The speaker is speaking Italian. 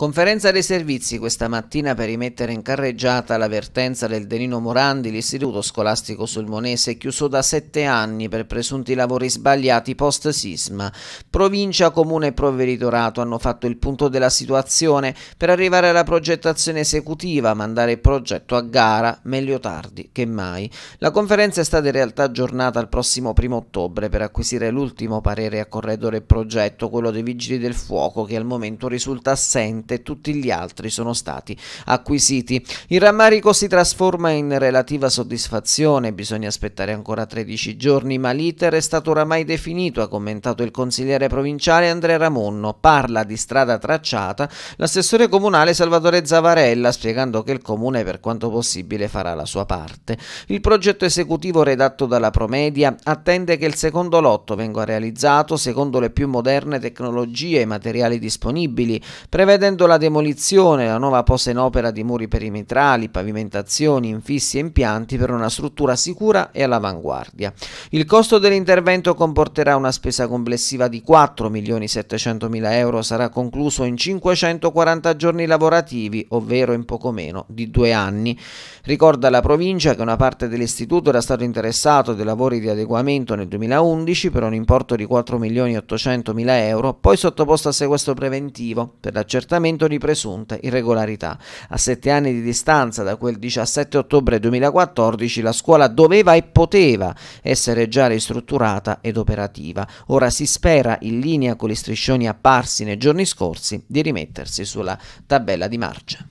Conferenza dei servizi questa mattina per rimettere in carreggiata l'avvertenza del Denino Morandi, l'istituto scolastico sulmonese chiuso da sette anni per presunti lavori sbagliati post sisma. Provincia, Comune e Provveditorato hanno fatto il punto della situazione per arrivare alla progettazione esecutiva, mandare il progetto a gara, meglio tardi che mai. La conferenza è stata in realtà aggiornata al prossimo primo ottobre per acquisire l'ultimo parere a corredore del progetto, quello dei Vigili del Fuoco, che al momento risulta assente precedente, tutti gli altri sono stati acquisiti. Il rammarico si trasforma in relativa soddisfazione, bisogna aspettare ancora 13 giorni, ma l'iter è stato oramai definito, ha commentato il consigliere provinciale Andrea Ramonno. Parla di strada tracciata l'assessore comunale Salvatore Zavarella, spiegando che il comune per quanto possibile farà la sua parte. Il progetto esecutivo redatto dalla Promedia attende che il secondo lotto venga realizzato secondo le più moderne tecnologie e materiali disponibili, prevedendo Seguendo la demolizione e la nuova posa in opera di muri perimetrali, pavimentazioni, infissi e impianti per una struttura sicura e all'avanguardia. Il costo dell'intervento comporterà una spesa complessiva di 4.700.000 euro, sarà concluso in 540 giorni lavorativi, ovvero in poco meno di due anni. Ricorda la provincia che una parte dell'istituto era stato interessato dai lavori di adeguamento nel 2011 per un importo di 4.800.000 euro, poi sottoposto a sequestro preventivo per l'accertamento accertamento di presunte irregolarità. A sette anni di distanza da quel 17 ottobre 2014 la scuola doveva e poteva essere già ristrutturata ed operativa. Ora si spera, in linea con gli striscioni apparsi nei giorni scorsi, di rimettersi sulla tabella di marcia.